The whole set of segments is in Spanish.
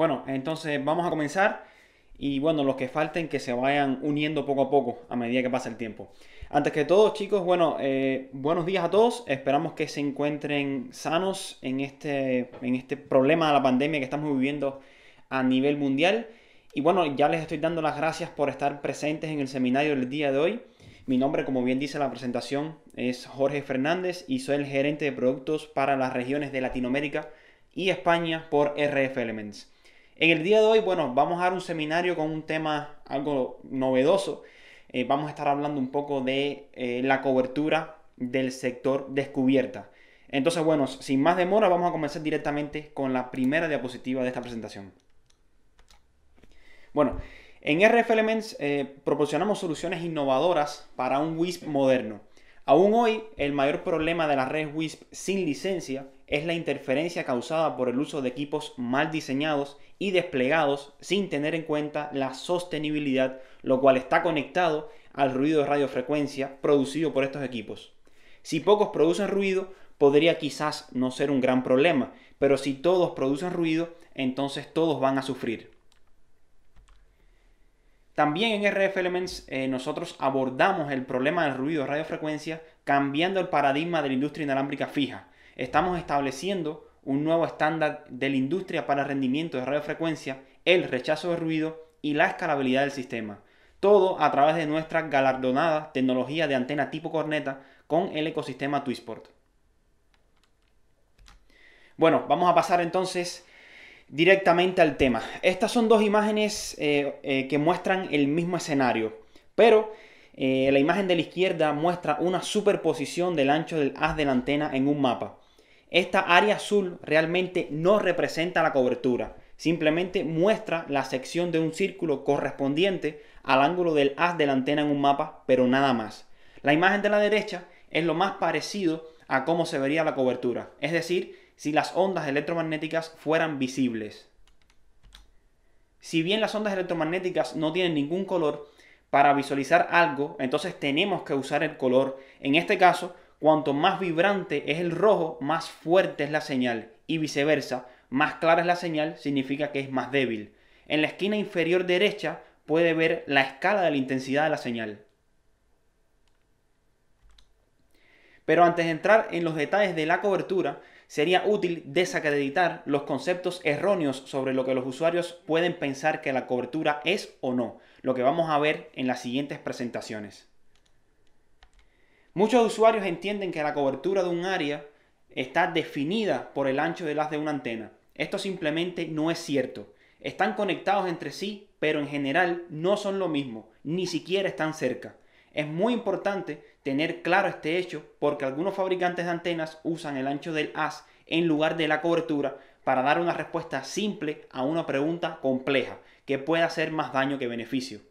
Bueno, entonces vamos a comenzar y bueno, los que falten que se vayan uniendo poco a poco a medida que pasa el tiempo. Antes que todo, chicos, bueno, eh, buenos días a todos. Esperamos que se encuentren sanos en este, en este problema de la pandemia que estamos viviendo a nivel mundial. Y bueno, ya les estoy dando las gracias por estar presentes en el seminario del día de hoy. Mi nombre, como bien dice la presentación, es Jorge Fernández y soy el gerente de productos para las regiones de Latinoamérica y España por RF Elements. En el día de hoy, bueno, vamos a dar un seminario con un tema algo novedoso. Eh, vamos a estar hablando un poco de eh, la cobertura del sector descubierta. Entonces, bueno, sin más demora, vamos a comenzar directamente con la primera diapositiva de esta presentación. Bueno, en RF Elements eh, proporcionamos soluciones innovadoras para un WISP moderno. Aún hoy, el mayor problema de las redes WISP sin licencia es la interferencia causada por el uso de equipos mal diseñados y desplegados sin tener en cuenta la sostenibilidad, lo cual está conectado al ruido de radiofrecuencia producido por estos equipos. Si pocos producen ruido, podría quizás no ser un gran problema, pero si todos producen ruido, entonces todos van a sufrir. También en RF Elements eh, nosotros abordamos el problema del ruido de radiofrecuencia cambiando el paradigma de la industria inalámbrica fija. Estamos estableciendo un nuevo estándar de la industria para rendimiento de radiofrecuencia, el rechazo de ruido y la escalabilidad del sistema. Todo a través de nuestra galardonada tecnología de antena tipo corneta con el ecosistema Twisport. Bueno, vamos a pasar entonces directamente al tema. Estas son dos imágenes eh, eh, que muestran el mismo escenario, pero eh, la imagen de la izquierda muestra una superposición del ancho del haz de la antena en un mapa. Esta área azul realmente no representa la cobertura, simplemente muestra la sección de un círculo correspondiente al ángulo del haz de la antena en un mapa, pero nada más. La imagen de la derecha es lo más parecido a cómo se vería la cobertura, es decir, si las ondas electromagnéticas fueran visibles. Si bien las ondas electromagnéticas no tienen ningún color, para visualizar algo, entonces tenemos que usar el color. En este caso, Cuanto más vibrante es el rojo, más fuerte es la señal y viceversa, más clara es la señal significa que es más débil. En la esquina inferior derecha puede ver la escala de la intensidad de la señal. Pero antes de entrar en los detalles de la cobertura, sería útil desacreditar los conceptos erróneos sobre lo que los usuarios pueden pensar que la cobertura es o no, lo que vamos a ver en las siguientes presentaciones. Muchos usuarios entienden que la cobertura de un área está definida por el ancho del haz de una antena. Esto simplemente no es cierto. Están conectados entre sí, pero en general no son lo mismo, ni siquiera están cerca. Es muy importante tener claro este hecho porque algunos fabricantes de antenas usan el ancho del haz en lugar de la cobertura para dar una respuesta simple a una pregunta compleja que puede hacer más daño que beneficio.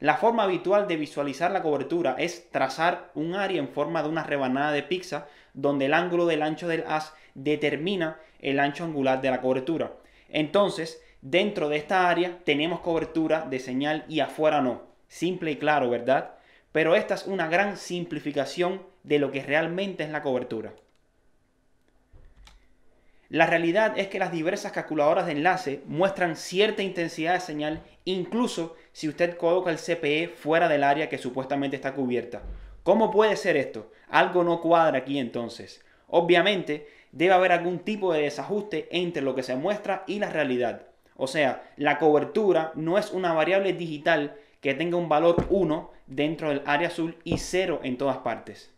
La forma habitual de visualizar la cobertura es trazar un área en forma de una rebanada de pizza donde el ángulo del ancho del haz determina el ancho angular de la cobertura. Entonces, dentro de esta área tenemos cobertura de señal y afuera no. Simple y claro, ¿verdad? Pero esta es una gran simplificación de lo que realmente es la cobertura. La realidad es que las diversas calculadoras de enlace muestran cierta intensidad de señal incluso si usted coloca el CPE fuera del área que supuestamente está cubierta. ¿Cómo puede ser esto? Algo no cuadra aquí entonces. Obviamente, debe haber algún tipo de desajuste entre lo que se muestra y la realidad. O sea, la cobertura no es una variable digital que tenga un valor 1 dentro del área azul y 0 en todas partes.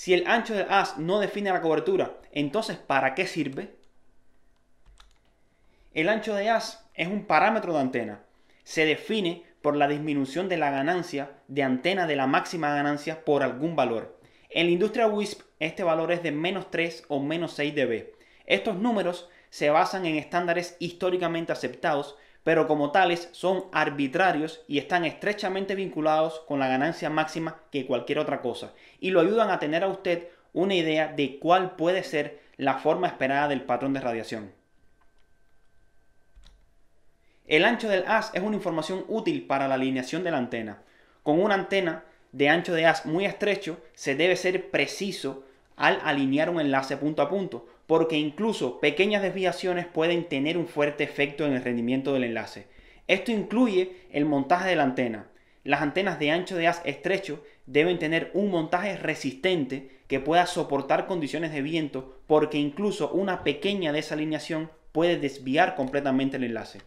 Si el ancho del AS no define la cobertura, entonces ¿para qué sirve? El ancho de AS es un parámetro de antena. Se define por la disminución de la ganancia de antena de la máxima ganancia por algún valor. En la industria WISP este valor es de menos 3 o menos 6 dB. Estos números se basan en estándares históricamente aceptados pero como tales son arbitrarios y están estrechamente vinculados con la ganancia máxima que cualquier otra cosa, y lo ayudan a tener a usted una idea de cuál puede ser la forma esperada del patrón de radiación. El ancho del haz es una información útil para la alineación de la antena. Con una antena de ancho de haz muy estrecho se debe ser preciso al alinear un enlace punto a punto, porque incluso pequeñas desviaciones pueden tener un fuerte efecto en el rendimiento del enlace. Esto incluye el montaje de la antena. Las antenas de ancho de haz estrecho deben tener un montaje resistente que pueda soportar condiciones de viento porque incluso una pequeña desalineación puede desviar completamente el enlace.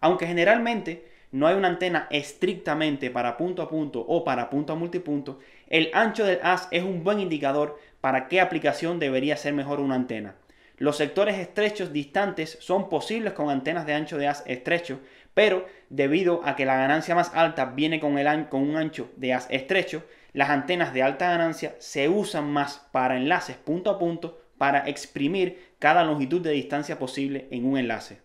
Aunque generalmente no hay una antena estrictamente para punto a punto o para punto a multipunto, el ancho del haz es un buen indicador para qué aplicación debería ser mejor una antena. Los sectores estrechos distantes son posibles con antenas de ancho de haz estrecho, pero debido a que la ganancia más alta viene con, el, con un ancho de haz estrecho, las antenas de alta ganancia se usan más para enlaces punto a punto para exprimir cada longitud de distancia posible en un enlace.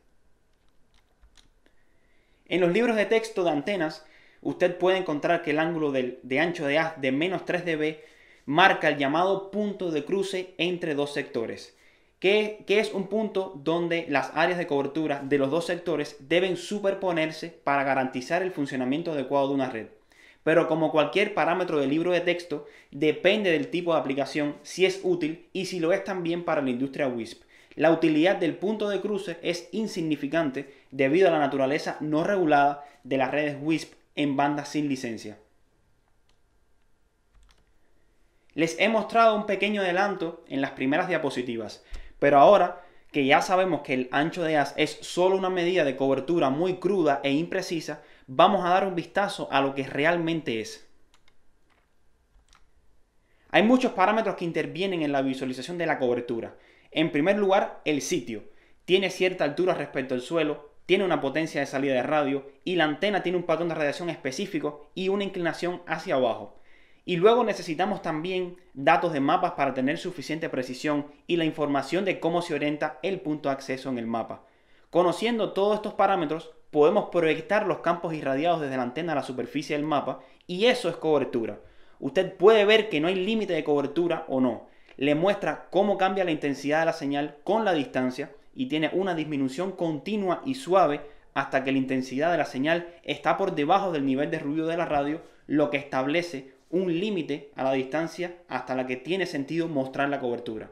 En los libros de texto de antenas, usted puede encontrar que el ángulo de, de ancho de haz de menos 3 dB marca el llamado punto de cruce entre dos sectores, que, es un punto donde las áreas de cobertura de los dos sectores deben superponerse para garantizar el funcionamiento adecuado de una red. Pero como cualquier parámetro de libro de texto, depende del tipo de aplicación si es útil y si lo es también para la industria WISP. La utilidad del punto de cruce es insignificante debido a la naturaleza no regulada de las redes WISP en bandas sin licencia. Les he mostrado un pequeño adelanto en las primeras diapositivas, pero ahora que ya sabemos que el ancho de haz es solo una medida de cobertura muy cruda e imprecisa, vamos a dar un vistazo a lo que realmente es. Hay muchos parámetros que intervienen en la visualización de la cobertura. En primer lugar, el sitio. Tiene cierta altura respecto al suelo, tiene una potencia de salida de radio y la antena tiene un patrón de radiación específico y una inclinación hacia abajo. Y luego necesitamos también datos de mapas para tener suficiente precisión y la información de cómo se orienta el punto de acceso en el mapa. Conociendo todos estos parámetros, podemos proyectar los campos irradiados desde la antena a la superficie del mapa y eso es cobertura. Usted puede ver que no hay límite de cobertura o no. Le muestra cómo cambia la intensidad de la señal con la distancia y tiene una disminución continua y suave hasta que la intensidad de la señal está por debajo del nivel de ruido de la radio, lo que establece un límite a la distancia hasta la que tiene sentido mostrar la cobertura.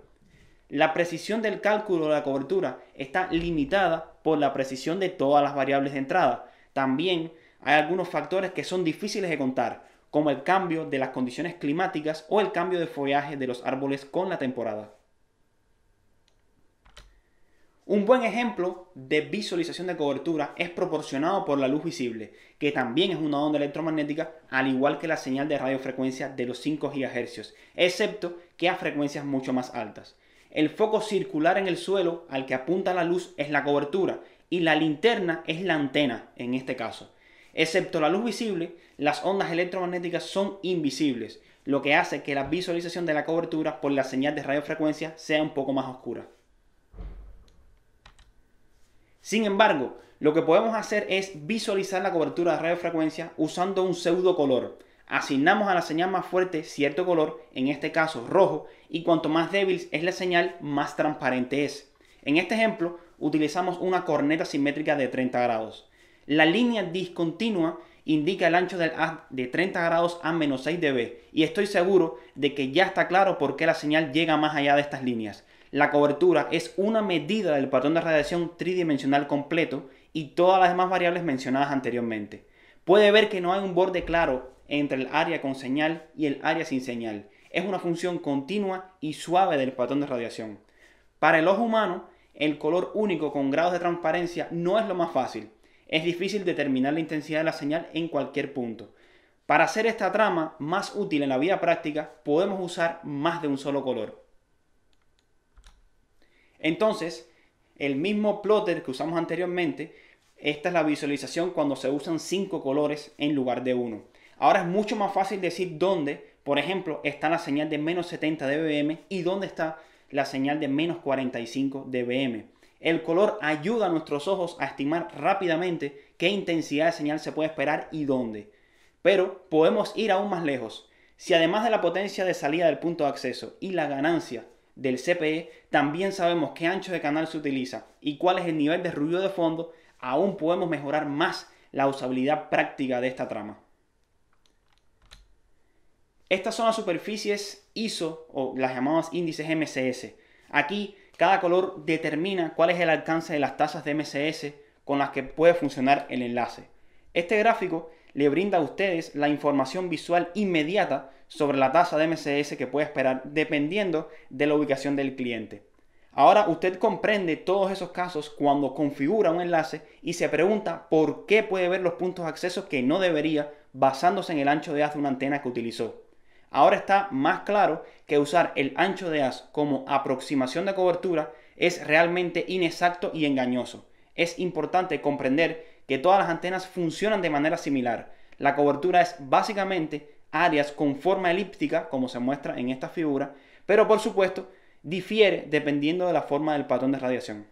La precisión del cálculo de la cobertura está limitada por la precisión de todas las variables de entrada. También hay algunos factores que son difíciles de contar, como el cambio de las condiciones climáticas o el cambio de follaje de los árboles con la temporada. Un buen ejemplo de visualización de cobertura es proporcionado por la luz visible, que también es una onda electromagnética, al igual que la señal de radiofrecuencia de los 5 GHz, excepto que a frecuencias mucho más altas. El foco circular en el suelo al que apunta la luz es la cobertura y la linterna es la antena en este caso. Excepto la luz visible, las ondas electromagnéticas son invisibles, lo que hace que la visualización de la cobertura por la señal de radiofrecuencia sea un poco más oscura. Sin embargo, lo que podemos hacer es visualizar la cobertura de radiofrecuencia usando un pseudo color. Asignamos a la señal más fuerte cierto color, en este caso rojo, y cuanto más débil es la señal, más transparente es. En este ejemplo, utilizamos una corneta simétrica de 30 grados. La línea discontinua indica el ancho del haz de 30 grados a menos 6 dB y estoy seguro de que ya está claro por qué la señal llega más allá de estas líneas. La cobertura es una medida del patrón de radiación tridimensional completo y todas las demás variables mencionadas anteriormente. Puede ver que no hay un borde claro entre el área con señal y el área sin señal. Es una función continua y suave del patrón de radiación. Para el ojo humano, el color único con grados de transparencia no es lo más fácil. Es difícil determinar la intensidad de la señal en cualquier punto. Para hacer esta trama más útil en la vida práctica, podemos usar más de un solo color. Entonces, el mismo plotter que usamos anteriormente, esta es la visualización cuando se usan cinco colores en lugar de uno. Ahora es mucho más fácil decir dónde, por ejemplo, está la señal de menos 70 dBm y dónde está la señal de menos 45 dBm. El color ayuda a nuestros ojos a estimar rápidamente qué intensidad de señal se puede esperar y dónde. Pero podemos ir aún más lejos. Si además de la potencia de salida del punto de acceso y la ganancia del CPE, también sabemos qué ancho de canal se utiliza y cuál es el nivel de ruido de fondo, aún podemos mejorar más la usabilidad práctica de esta trama. Estas son las superficies ISO o las llamadas índices MCS. Aquí cada color determina cuál es el alcance de las tasas de MCS con las que puede funcionar el enlace. Este gráfico le brinda a ustedes la información visual inmediata sobre la tasa de MCS que puede esperar dependiendo de la ubicación del cliente. Ahora usted comprende todos esos casos cuando configura un enlace y se pregunta por qué puede ver los puntos de acceso que no debería basándose en el ancho de haz de una antena que utilizó. Ahora está más claro que usar el ancho de haz como aproximación de cobertura es realmente inexacto y engañoso. Es importante comprender que todas las antenas funcionan de manera similar. La cobertura es básicamente áreas con forma elíptica, como se muestra en esta figura, pero por supuesto difiere dependiendo de la forma del patrón de radiación.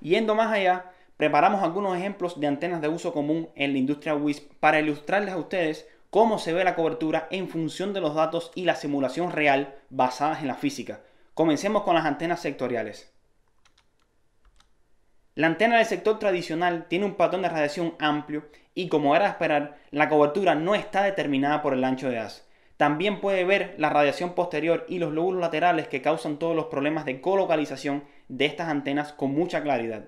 Yendo más allá, preparamos algunos ejemplos de antenas de uso común en la industria WISP para ilustrarles a ustedes cómo se ve la cobertura en función de los datos y la simulación real basadas en la física. Comencemos con las antenas sectoriales. La antena del sector tradicional tiene un patrón de radiación amplio y como era de esperar, la cobertura no está determinada por el ancho de haz. También puede ver la radiación posterior y los lóbulos laterales que causan todos los problemas de colocalización de estas antenas con mucha claridad.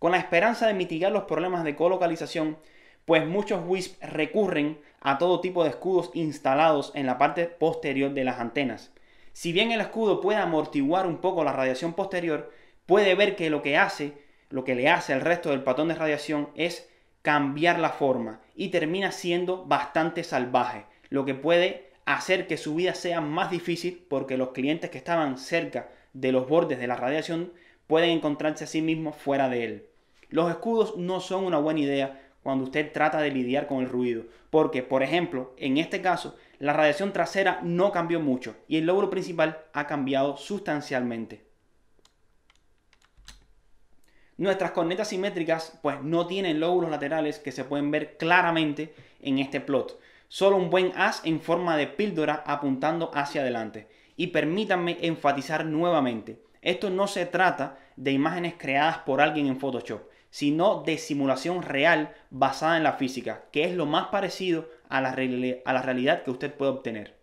Con la esperanza de mitigar los problemas de colocalización, pues muchos WISP recurren a todo tipo de escudos instalados en la parte posterior de las antenas, si bien el escudo puede amortiguar un poco la radiación posterior, puede ver que lo que hace, lo que le hace al resto del patrón de radiación es cambiar la forma y termina siendo bastante salvaje, lo que puede hacer que su vida sea más difícil porque los clientes que estaban cerca de los bordes de la radiación pueden encontrarse a sí mismos fuera de él. Los escudos no son una buena idea cuando usted trata de lidiar con el ruido, porque por ejemplo, en este caso, la radiación trasera no cambió mucho y el lóbulo principal ha cambiado sustancialmente. Nuestras cornetas simétricas pues no tienen lóbulos laterales que se pueden ver claramente en este plot. Solo un buen as en forma de píldora apuntando hacia adelante. Y permítanme enfatizar nuevamente, esto no se trata de imágenes creadas por alguien en Photoshop sino de simulación real basada en la física, que es lo más parecido a la, realidad que usted puede obtener.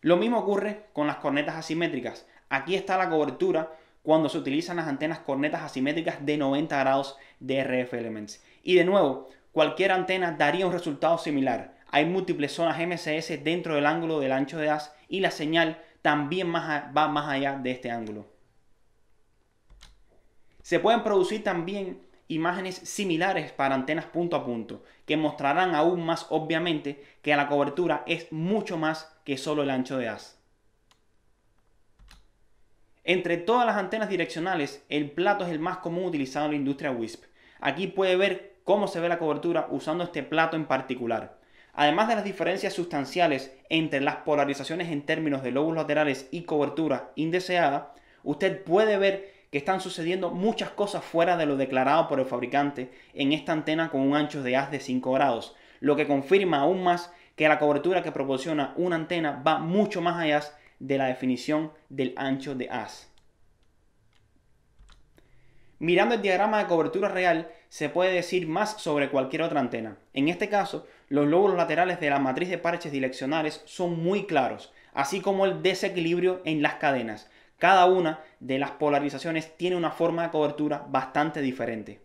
Lo mismo ocurre con las cornetas asimétricas. Aquí está la cobertura cuando se utilizan las antenas cornetas asimétricas de 90 grados de RF Elements. Y de nuevo, cualquier antena daría un resultado similar. Hay múltiples zonas MCS dentro del ángulo del ancho de haz y la señal también va más allá de este ángulo. Se pueden producir también imágenes similares para antenas punto a punto, que mostrarán aún más obviamente que la cobertura es mucho más que solo el ancho de haz. Entre todas las antenas direccionales, el plato es el más común utilizado en la industria WISP. Aquí puede ver cómo se ve la cobertura usando este plato en particular. Además de las diferencias sustanciales entre las polarizaciones en términos de lobos laterales y cobertura indeseada, usted puede ver que están sucediendo muchas cosas fuera de lo declarado por el fabricante en esta antena con un ancho de haz de 5 grados, lo que confirma aún más que la cobertura que proporciona una antena va mucho más allá de la definición del ancho de haz. Mirando el diagrama de cobertura real, se puede decir más sobre cualquier otra antena. En este caso, los lóbulos laterales de la matriz de parches direccionales son muy claros, así como el desequilibrio en las cadenas, cada una de las polarizaciones tiene una forma de cobertura bastante diferente.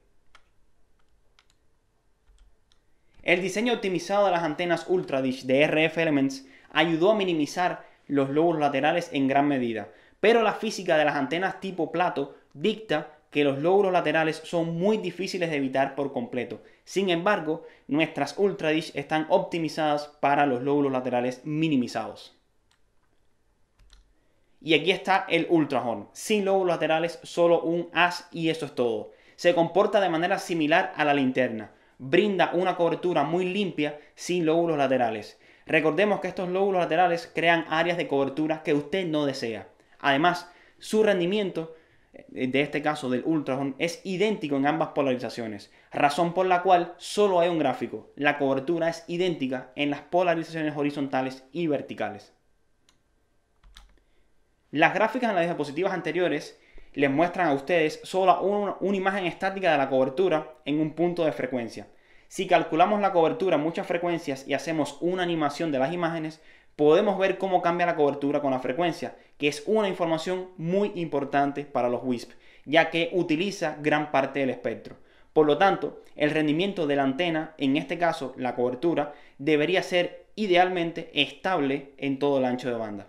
El diseño optimizado de las antenas Ultradish de RF Elements ayudó a minimizar los lóbulos laterales en gran medida, pero la física de las antenas tipo plato dicta que los lóbulos laterales son muy difíciles de evitar por completo. Sin embargo, nuestras Ultradish están optimizadas para los lóbulos laterales minimizados. Y aquí está el Horn, sin lóbulos laterales, solo un as y eso es todo. Se comporta de manera similar a la linterna, brinda una cobertura muy limpia sin lóbulos laterales. Recordemos que estos lóbulos laterales crean áreas de cobertura que usted no desea. Además, su rendimiento, eh, de este caso del Horn, es idéntico en ambas polarizaciones, razón por la cual solo hay un gráfico. La cobertura es idéntica en las polarizaciones horizontales y verticales. Las gráficas en las diapositivas anteriores les muestran a ustedes solo una, imagen estática de la cobertura en un punto de frecuencia. Si calculamos la cobertura en muchas frecuencias y hacemos una animación de las imágenes, podemos ver cómo cambia la cobertura con la frecuencia, que es una información muy importante para los WISP, ya que utiliza gran parte del espectro. Por lo tanto, el rendimiento de la antena, en este caso la cobertura, debería ser idealmente estable en todo el ancho de banda.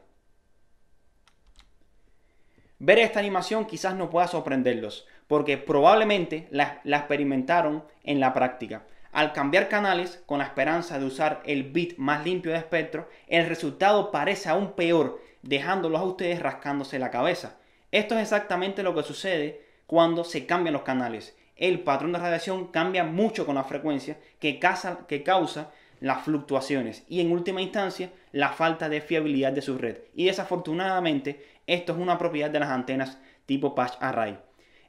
Ver esta animación quizás no pueda sorprenderlos, porque probablemente la, experimentaron en la práctica. Al cambiar canales con la esperanza de usar el bit más limpio de espectro, el resultado parece aún peor, dejándolos a ustedes rascándose la cabeza. Esto es exactamente lo que sucede cuando se cambian los canales. El patrón de radiación cambia mucho con la frecuencia que que causa las fluctuaciones y en última instancia la falta de fiabilidad de su red. Y desafortunadamente esto es una propiedad de las antenas tipo patch array.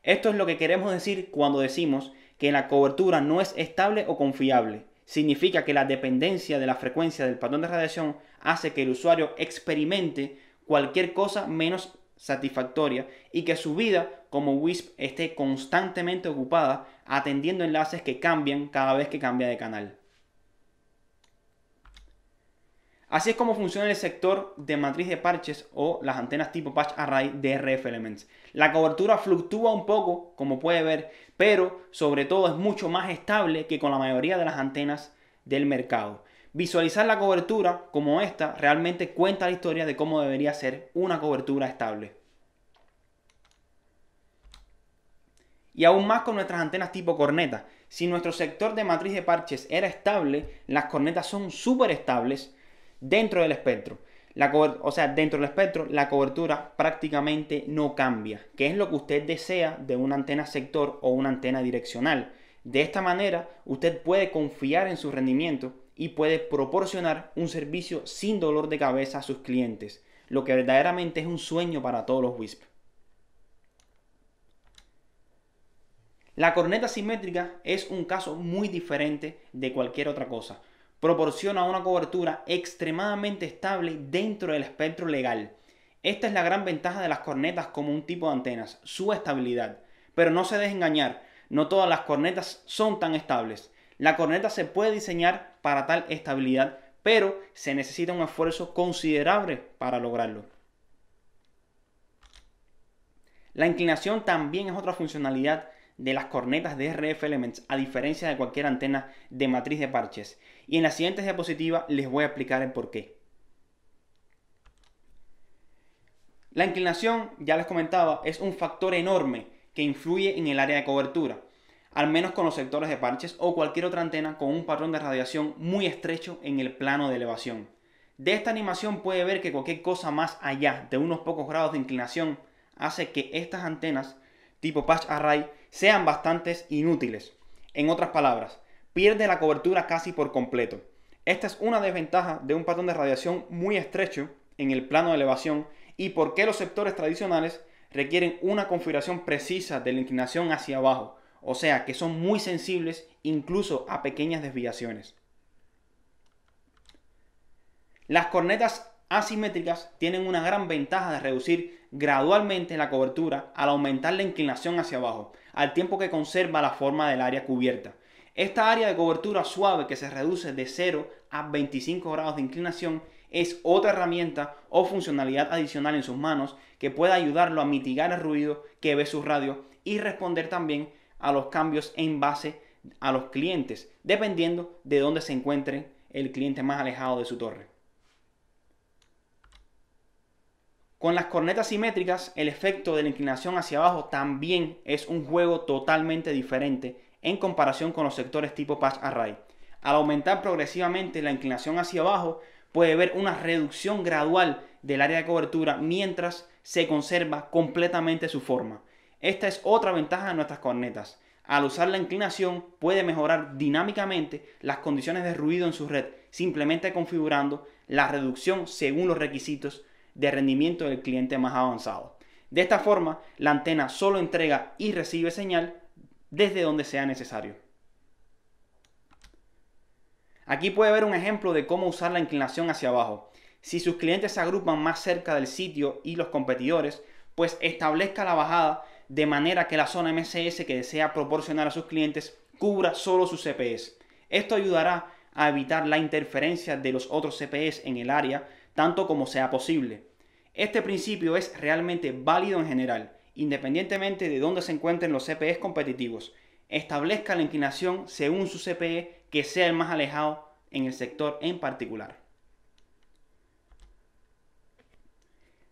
Esto es lo que queremos decir cuando decimos que la cobertura no es estable o confiable. Significa que la dependencia de la frecuencia del patrón de radiación hace que el usuario experimente cualquier cosa menos satisfactoria y que su vida como WISP esté constantemente ocupada atendiendo enlaces que cambian cada vez que cambia de canal. Así es como funciona el sector de matriz de parches o las antenas tipo patch array de RF Elements. La cobertura fluctúa un poco, como puede ver, pero sobre todo es mucho más estable que con la mayoría de las antenas del mercado. Visualizar la cobertura como esta realmente cuenta la historia de cómo debería ser una cobertura estable. Y aún más con nuestras antenas tipo corneta. Si nuestro sector de matriz de parches era estable, las cornetas son súper estables Dentro del espectro, la o sea, dentro del espectro, la cobertura prácticamente no cambia, que es lo que usted desea de una antena sector o una antena direccional. De esta manera, usted puede confiar en su rendimiento y puede proporcionar un servicio sin dolor de cabeza a sus clientes, lo que verdaderamente es un sueño para todos los WISP. La corneta simétrica es un caso muy diferente de cualquier otra cosa proporciona una cobertura extremadamente estable dentro del espectro legal. Esta es la gran ventaja de las cornetas como un tipo de antenas, su estabilidad. Pero no se deje engañar, no todas las cornetas son tan estables. La corneta se puede diseñar para tal estabilidad, pero se necesita un esfuerzo considerable para lograrlo. La inclinación también es otra funcionalidad de las cornetas de RF Elements, a diferencia de cualquier antena de matriz de parches. Y en la siguiente diapositiva les voy a explicar el qué La inclinación, ya les comentaba, es un factor enorme que influye en el área de cobertura, al menos con los sectores de parches o cualquier otra antena con un patrón de radiación muy estrecho en el plano de elevación. De esta animación puede ver que cualquier cosa más allá de unos pocos grados de inclinación hace que estas antenas tipo patch array sean bastante inútiles. En otras palabras, pierde la cobertura casi por completo. Esta es una desventaja de un patrón de radiación muy estrecho en el plano de elevación y por qué los sectores tradicionales requieren una configuración precisa de la inclinación hacia abajo, o sea que son muy sensibles incluso a pequeñas desviaciones. Las cornetas asimétricas tienen una gran ventaja de reducir gradualmente la cobertura al aumentar la inclinación hacia abajo, al tiempo que conserva la forma del área cubierta. Esta área de cobertura suave que se reduce de 0 a 25 grados de inclinación es otra herramienta o funcionalidad adicional en sus manos que puede ayudarlo a mitigar el ruido que ve su radio y responder también a los cambios en base a los clientes, dependiendo de dónde se encuentre el cliente más alejado de su torre. Con las cornetas simétricas, el efecto de la inclinación hacia abajo también es un juego totalmente diferente en comparación con los sectores tipo patch array. Al aumentar progresivamente la inclinación hacia abajo, puede ver una reducción gradual del área de cobertura mientras se conserva completamente su forma. Esta es otra ventaja de nuestras cornetas. Al usar la inclinación puede mejorar dinámicamente las condiciones de ruido en su red, simplemente configurando la reducción según los requisitos de rendimiento del cliente más avanzado. De esta forma, la antena solo entrega y recibe señal desde donde sea necesario. Aquí puede ver un ejemplo de cómo usar la inclinación hacia abajo. Si sus clientes se agrupan más cerca del sitio y los competidores, pues establezca la bajada de manera que la zona MCS que desea proporcionar a sus clientes cubra solo sus CPS. Esto ayudará a evitar la interferencia de los otros CPS en el área tanto como sea posible. Este principio es realmente válido en general, independientemente de dónde se encuentren los CPEs competitivos. Establezca la inclinación según su CPE que sea el más alejado en el sector en particular.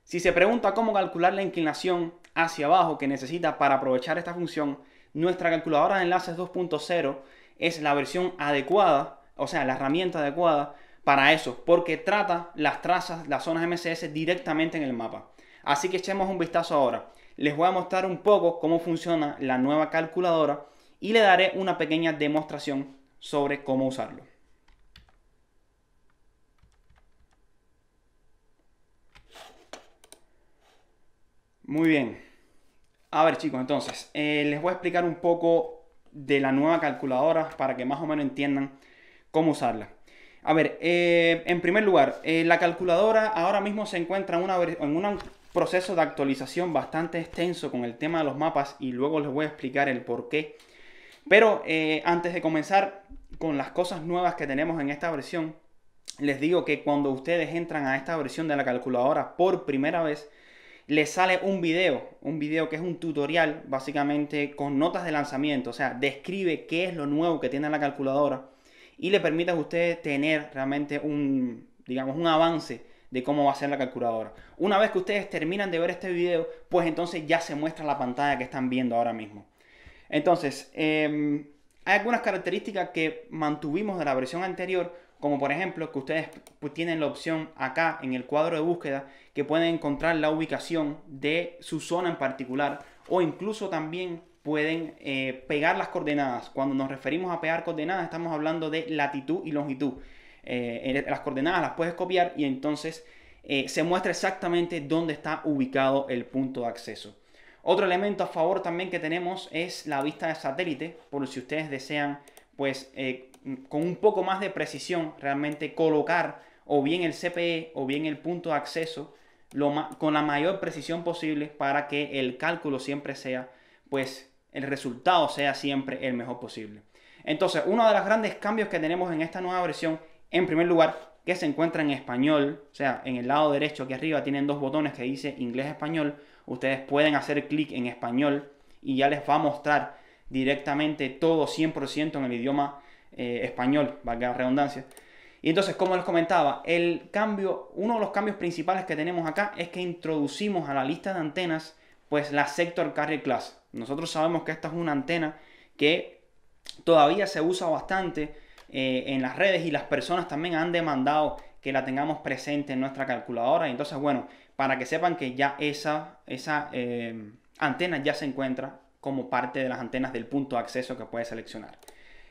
Si se pregunta cómo calcular la inclinación hacia abajo que necesita para aprovechar esta función, nuestra calculadora de enlaces 2.0 es la versión adecuada, o sea, la herramienta adecuada para eso, porque trata las trazas, las zonas MCS directamente en el mapa. Así que echemos un vistazo ahora. Les voy a mostrar un poco cómo funciona la nueva calculadora y le daré una pequeña demostración sobre cómo usarlo. Muy bien. A ver chicos, entonces, eh, les voy a explicar un poco de la nueva calculadora para que más o menos entiendan cómo usarla. A ver, eh, en primer lugar, eh, la calculadora ahora mismo se encuentra en, un proceso de actualización bastante extenso con el tema de los mapas y luego les voy a explicar el por qué. Pero eh, antes de comenzar con las cosas nuevas que tenemos en esta versión, les digo que cuando ustedes entran a esta versión de la calculadora por primera vez, les sale un video, un video que es un tutorial básicamente con notas de lanzamiento, o sea, describe qué es lo nuevo que tiene la calculadora y le permita a ustedes tener realmente un, digamos, un avance de cómo va a ser la calculadora. Una vez que ustedes terminan de ver este video, pues entonces ya se muestra la pantalla que están viendo ahora mismo. Entonces, em, hay algunas características que mantuvimos de la versión anterior, como por ejemplo que ustedes pues, tienen la opción acá en el cuadro de búsqueda que pueden encontrar la ubicación de su zona en particular o incluso también pueden eh, pegar las coordenadas. Cuando nos referimos a pegar coordenadas, estamos hablando de latitud y longitud. Eh, las coordenadas las puedes copiar y entonces eh, se muestra exactamente dónde está ubicado el punto de acceso. Otro elemento a favor también que tenemos es la vista de satélite, por si ustedes desean, pues con un poco más de precisión, realmente colocar o bien el CPE o bien el punto de acceso con la mayor precisión posible para que el cálculo siempre sea pues el resultado sea siempre el mejor posible. Entonces, uno de los grandes cambios que tenemos en esta nueva versión, en primer lugar, que se encuentra en español, o sea, en el lado derecho aquí arriba tienen dos botones que dice inglés-español, ustedes pueden hacer clic en español y ya les va a mostrar directamente todo 100% en el idioma eh, español, valga la redundancia. Y entonces, como les comentaba, el cambio, uno de los cambios principales que tenemos acá es que introducimos a la lista de antenas, pues la sector carrier class. Nosotros sabemos que esta es una antena que todavía se usa bastante eh, en las redes y las personas también han demandado que la tengamos presente en nuestra calculadora. Entonces, bueno, para que sepan que ya esa, esa eh, antena ya se encuentra como parte de las antenas del punto de acceso que puede seleccionar.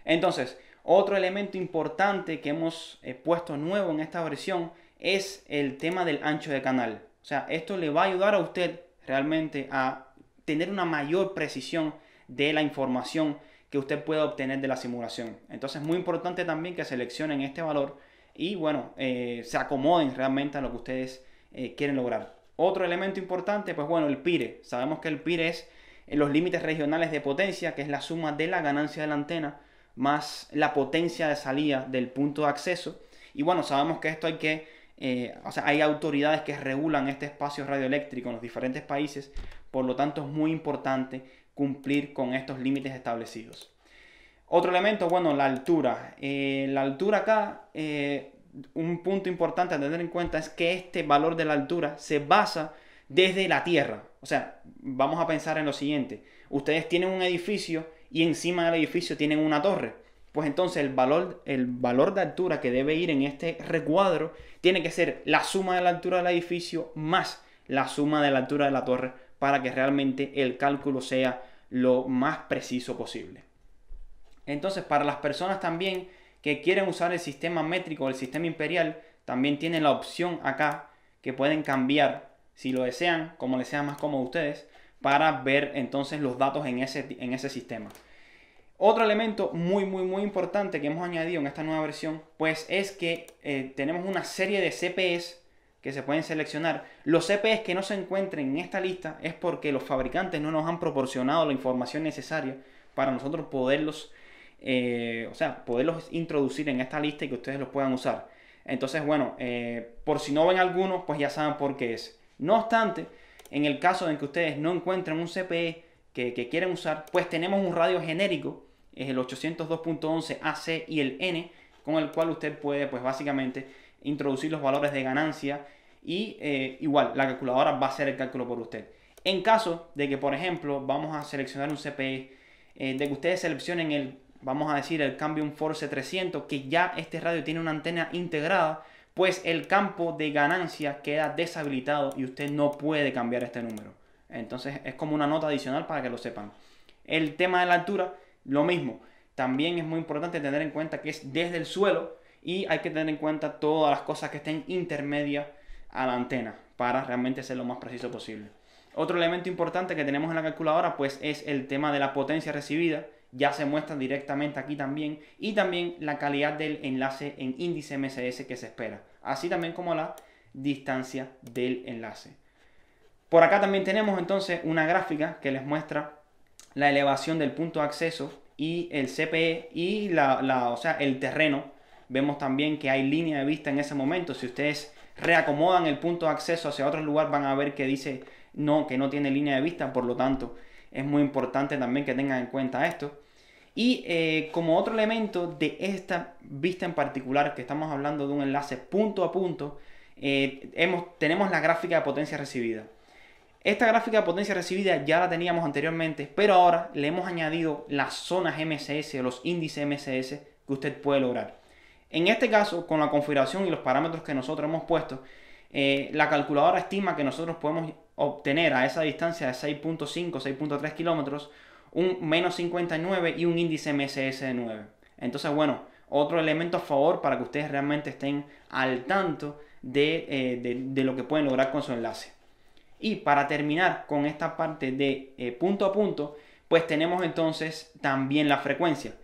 Entonces, otro elemento importante que hemos eh, puesto nuevo en esta versión es el tema del ancho de canal. O sea, esto le va a ayudar a usted realmente a tener una mayor precisión de la información que usted pueda obtener de la simulación. Entonces es muy importante también que seleccionen este valor y bueno, eh, se acomoden realmente a lo que ustedes eh, quieren lograr. Otro elemento importante, pues bueno, el PIRE. Sabemos que el PIRE es eh, los límites regionales de potencia, que es la suma de la ganancia de la antena más la potencia de salida del punto de acceso. Y bueno, sabemos que esto hay que, o sea, hay autoridades que regulan este espacio radioeléctrico en los diferentes países por lo tanto, es muy importante cumplir con estos límites establecidos. Otro elemento, bueno, la altura. Eh, la altura acá, eh, un punto importante a tener en cuenta es que este valor de la altura se basa desde la tierra. O sea, vamos a pensar en lo siguiente. Ustedes tienen un edificio y encima del edificio tienen una torre. Pues entonces el valor, el valor de altura que debe ir en este recuadro tiene que ser la suma de la altura del edificio más la suma de la altura de la torre para que realmente el cálculo sea lo más preciso posible. Entonces, para las personas también que quieren usar el sistema métrico o el sistema imperial, también tienen la opción acá que pueden cambiar, si lo desean, como les sea más cómodo a ustedes, para ver entonces los datos en ese, en ese sistema. Otro elemento muy, muy, muy importante que hemos añadido en esta nueva versión, pues es que eh, tenemos una serie de CPS que se pueden seleccionar. Los CPEs que no se encuentren en esta lista es porque los fabricantes no nos han proporcionado la información necesaria para nosotros poderlos, eh, o sea, poderlos introducir en esta lista y que ustedes los puedan usar. Entonces, bueno, eh, por si no ven algunos, pues ya saben por qué es. No obstante, en el caso de que ustedes no encuentren un CPE que, que quieren usar, pues tenemos un radio genérico, es el 802.11 AC y el N, con el cual usted puede, pues básicamente, introducir los valores de ganancia y eh, igual la calculadora va a hacer el cálculo por usted. En caso de que, por ejemplo, vamos a seleccionar un CPE, eh, de que ustedes seleccionen el, vamos a decir, el Cambium Force 300, que ya este radio tiene una antena integrada, pues el campo de ganancia queda deshabilitado y usted no puede cambiar este número. Entonces es como una nota adicional para que lo sepan. El tema de la altura, lo mismo. También es muy importante tener en cuenta que es desde el suelo y hay que tener en cuenta todas las cosas que estén intermedias a la antena para realmente ser lo más preciso posible. Otro elemento importante que tenemos en la calculadora pues es el tema de la potencia recibida, ya se muestra directamente aquí también, y también la calidad del enlace en índice MSS que se espera, así también como la distancia del enlace. Por acá también tenemos entonces una gráfica que les muestra la elevación del punto de acceso y el CPE y la, o sea, el terreno Vemos también que hay línea de vista en ese momento. Si ustedes reacomodan el punto de acceso hacia otro lugar, van a ver que dice no, que no tiene línea de vista. Por lo tanto, es muy importante también que tengan en cuenta esto. Y eh, como otro elemento de esta vista en particular, que estamos hablando de un enlace punto a punto, eh, hemos, tenemos la gráfica de potencia recibida. Esta gráfica de potencia recibida ya la teníamos anteriormente, pero ahora le hemos añadido las zonas MSS, o los índices MSS que usted puede lograr. En este caso, con la configuración y los parámetros que nosotros hemos puesto, eh, la calculadora estima que nosotros podemos obtener a esa distancia de 6.5, 6.3 kilómetros, un menos 59 y un índice MSS de 9. Entonces, bueno, otro elemento a favor para que ustedes realmente estén al tanto eh, de, lo que pueden lograr con su enlace. Y para terminar con esta parte de eh, punto a punto, pues tenemos entonces también la frecuencia.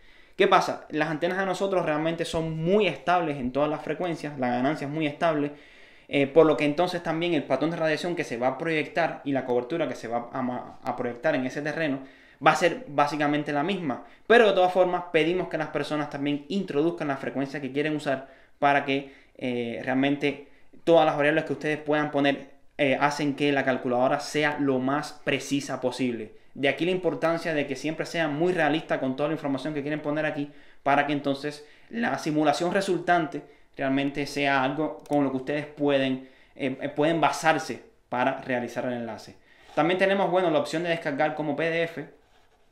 ¿Qué pasa? Las antenas de nosotros realmente son muy estables en todas las frecuencias, la ganancia es muy estable, eh, por lo que entonces también el patrón de radiación que se va a proyectar y la cobertura que se va a, proyectar en ese terreno va a ser básicamente la misma. Pero de todas formas pedimos que las personas también introduzcan la frecuencia que quieren usar para que eh, realmente todas las variables que ustedes puedan poner eh, hacen que la calculadora sea lo más precisa posible. De aquí la importancia de que siempre sea muy realista con toda la información que quieren poner aquí para que entonces la simulación resultante realmente sea algo con lo que ustedes pueden, eh, eh, pueden basarse para realizar el enlace. También tenemos, bueno, la opción de descargar como PDF.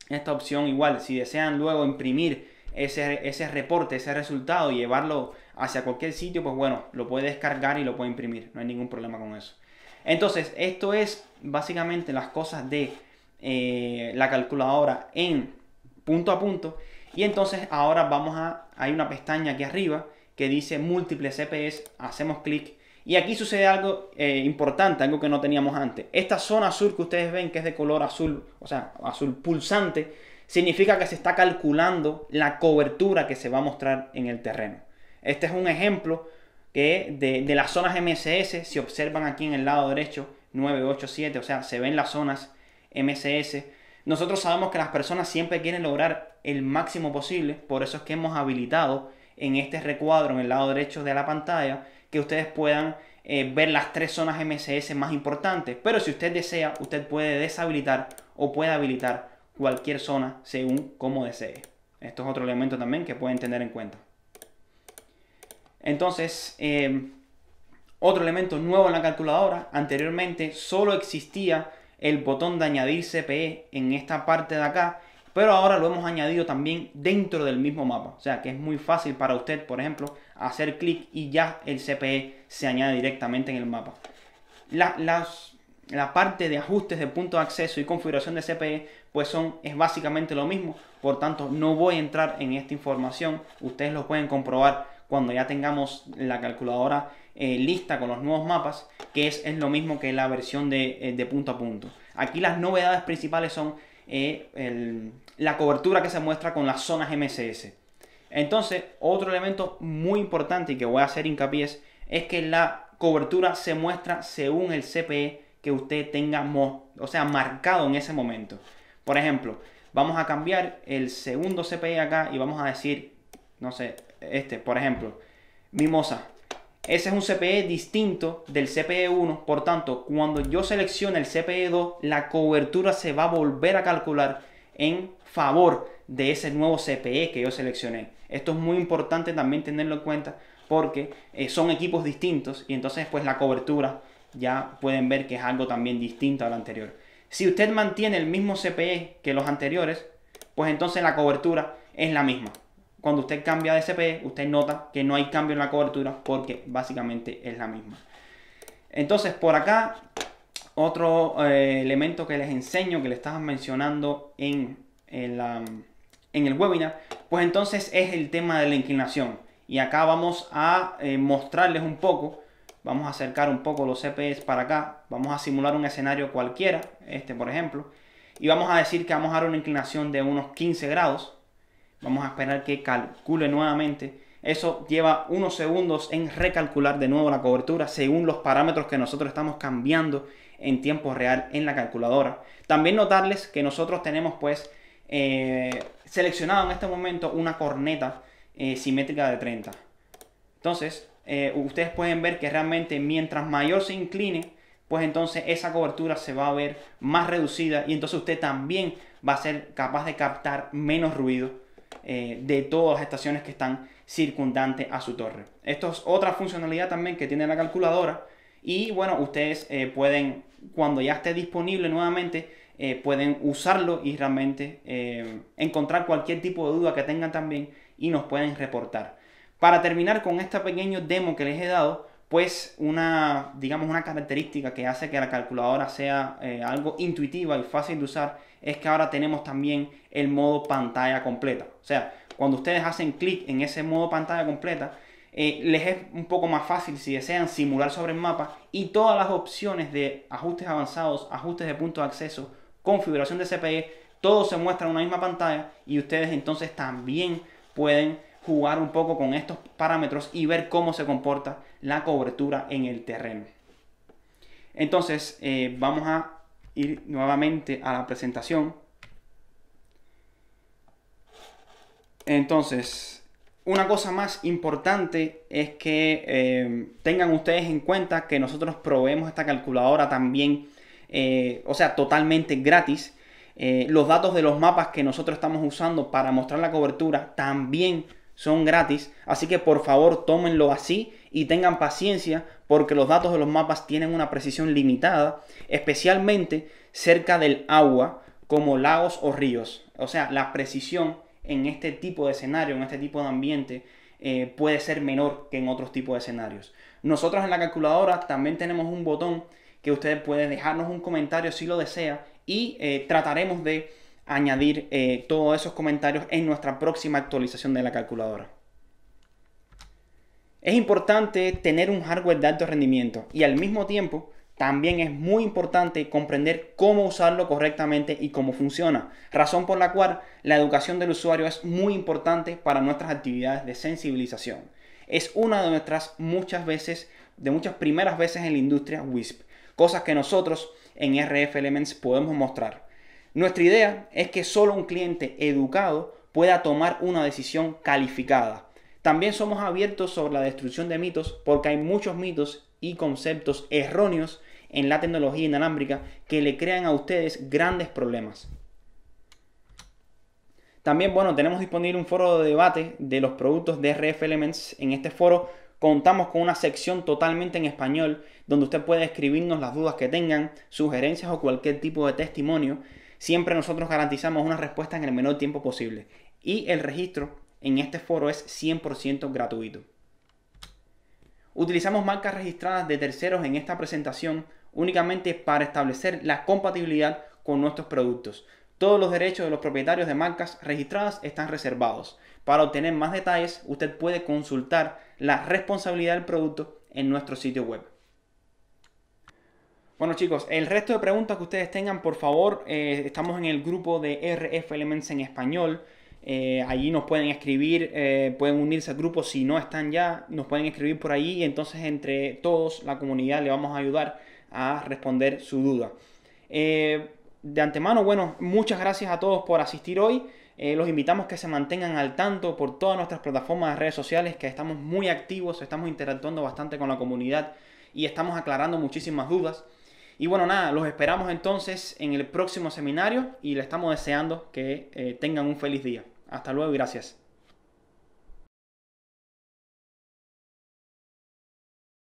Esta opción igual, si desean luego imprimir ese, ese reporte, ese resultado y llevarlo hacia cualquier sitio, pues bueno, lo puede descargar y lo puede imprimir. No hay ningún problema con eso. Entonces, esto es básicamente las cosas de eh, la calculadora en punto a punto. Y entonces ahora vamos a, hay una pestaña aquí arriba que dice múltiples CPS, hacemos clic. Y aquí sucede algo eh, importante, algo que no teníamos antes. Esta zona azul que ustedes ven, que es de color azul, o sea, azul pulsante, significa que se está calculando la cobertura que se va a mostrar en el terreno. Este es un ejemplo que de, las zonas MSS si observan aquí en el lado derecho 987, o sea, se ven las zonas MSS. Nosotros sabemos que las personas siempre quieren lograr el máximo posible, por eso es que hemos habilitado en este recuadro en el lado derecho de la pantalla que ustedes puedan eh, ver las tres zonas MSS más importantes. Pero si usted desea, usted puede deshabilitar o puede habilitar cualquier zona según como desee. Esto es otro elemento también que pueden tener en cuenta. Entonces, em, otro elemento nuevo en la calculadora, anteriormente solo existía el botón de añadir CPE en esta parte de acá, pero ahora lo hemos añadido también dentro del mismo mapa. O sea que es muy fácil para usted, por ejemplo, hacer clic y ya el CPE se añade directamente en el mapa. La, la parte de ajustes de punto de acceso y configuración de CPE, pues son, es básicamente lo mismo. Por tanto, no voy a entrar en esta información. Ustedes lo pueden comprobar cuando ya tengamos la calculadora eh, lista con los nuevos mapas, que es, lo mismo que la versión eh, de, punto a punto. Aquí las novedades principales son eh, la cobertura que se muestra con las zonas MSS. Entonces, otro elemento muy importante y que voy a hacer hincapié es, que la cobertura se muestra según el CPE que usted tenga, o sea, marcado en ese momento. Por ejemplo, vamos a cambiar el segundo CPE acá y vamos a decir, no sé, este, por ejemplo, Mimosa. Ese es un CPE distinto del CPE1, por tanto, cuando yo seleccione el CPE2, la cobertura se va a volver a calcular en favor de ese nuevo CPE que yo seleccioné. Esto es muy importante también tenerlo en cuenta porque eh, son equipos distintos y entonces pues la cobertura ya pueden ver que es algo también distinto al anterior. Si usted mantiene el mismo CPE que los anteriores, pues entonces la cobertura es la misma cuando usted cambia de CPE, usted nota que no hay cambio en la cobertura porque básicamente es la misma. Entonces, por acá, otro eh, elemento que les enseño, que le estaba mencionando en, el webinar, pues entonces es el tema de la inclinación. Y acá vamos a eh, mostrarles un poco, vamos a acercar un poco los CPs para acá, vamos a simular un escenario cualquiera, este por ejemplo, y vamos a decir que vamos a dar una inclinación de unos 15 grados, Vamos a esperar que calcule nuevamente. Eso lleva unos segundos en recalcular de nuevo la cobertura según los parámetros que nosotros estamos cambiando en tiempo real en la calculadora. También notarles que nosotros tenemos pues eh, seleccionado en este momento una corneta eh, simétrica de 30. Entonces, eh, ustedes pueden ver que realmente mientras mayor se incline, pues entonces esa cobertura se va a ver más reducida y entonces usted también va a ser capaz de captar menos ruido eh, de todas las estaciones que están circundantes a su torre. Esto es otra funcionalidad también que tiene la calculadora. Y bueno, ustedes eh, pueden, cuando ya esté disponible nuevamente, eh, pueden usarlo y realmente encontrar cualquier tipo de duda que tengan también y nos pueden reportar. Para terminar con esta pequeño demo que les he dado, pues una, digamos, una característica que hace que la calculadora sea eh, algo intuitiva y fácil de usar es que ahora tenemos también el modo pantalla completa. O sea, cuando ustedes hacen clic en ese modo pantalla completa, eh, les es un poco más fácil si desean simular sobre el mapa y todas las opciones de ajustes avanzados, ajustes de puntos de acceso, configuración de CPE, todo se muestra en una misma pantalla y ustedes entonces también pueden jugar un poco con estos parámetros y ver cómo se comporta la cobertura en el terreno. Entonces, eh, vamos a ir nuevamente a la presentación. Entonces, una cosa más importante es que eh, tengan ustedes en cuenta que nosotros proveemos esta calculadora también, eh, o sea, totalmente gratis. los datos de los mapas que nosotros estamos usando para mostrar la cobertura también son gratis, así que por favor tómenlo así y tengan paciencia porque los datos de los mapas tienen una precisión limitada, especialmente cerca del agua como lagos o ríos. O sea, la precisión en este tipo de escenario, en este tipo de ambiente, eh, puede ser menor que en otros tipos de escenarios. Nosotros en la calculadora también tenemos un botón que ustedes pueden dejarnos un comentario si lo desea y eh, trataremos de añadir eh, todos esos comentarios en nuestra próxima actualización de la calculadora. Es importante tener un hardware de alto rendimiento y al mismo tiempo también es muy importante comprender cómo usarlo correctamente y cómo funciona, razón por la cual la educación del usuario es muy importante para nuestras actividades de sensibilización. Es una de nuestras muchas veces, de muchas primeras veces en la industria WISP, cosas que nosotros en RF Elements podemos mostrar. Nuestra idea es que solo un cliente educado pueda tomar una decisión calificada. También somos abiertos sobre la destrucción de mitos porque hay muchos mitos y conceptos erróneos en la tecnología inalámbrica que le crean a ustedes grandes problemas. También, bueno, tenemos disponible un foro de debate de los productos de RF Elements. En este foro contamos con una sección totalmente en español donde usted puede escribirnos las dudas que tengan, sugerencias o cualquier tipo de testimonio. Siempre nosotros garantizamos una respuesta en el menor tiempo posible y el registro en este foro es 100% gratuito. Utilizamos marcas registradas de terceros en esta presentación únicamente para establecer la compatibilidad con nuestros productos. Todos los derechos de los propietarios de marcas registradas están reservados. Para obtener más detalles, usted puede consultar la responsabilidad del producto en nuestro sitio web. Bueno chicos, el resto de preguntas que ustedes tengan, por favor, eh, estamos en el grupo de RF Elements en español. Eh, allí nos pueden escribir, eh, pueden unirse al grupo si no están ya, nos pueden escribir por ahí y entonces entre todos, la comunidad, le vamos a ayudar a responder su duda. de antemano, bueno, muchas gracias a todos por asistir hoy. los invitamos que se mantengan al tanto por todas nuestras plataformas de redes sociales, que estamos muy activos, estamos interactuando bastante con la comunidad y estamos aclarando muchísimas dudas. Y bueno, nada, los esperamos entonces en el próximo seminario y les estamos deseando que eh, tengan un feliz día. Hasta luego y gracias.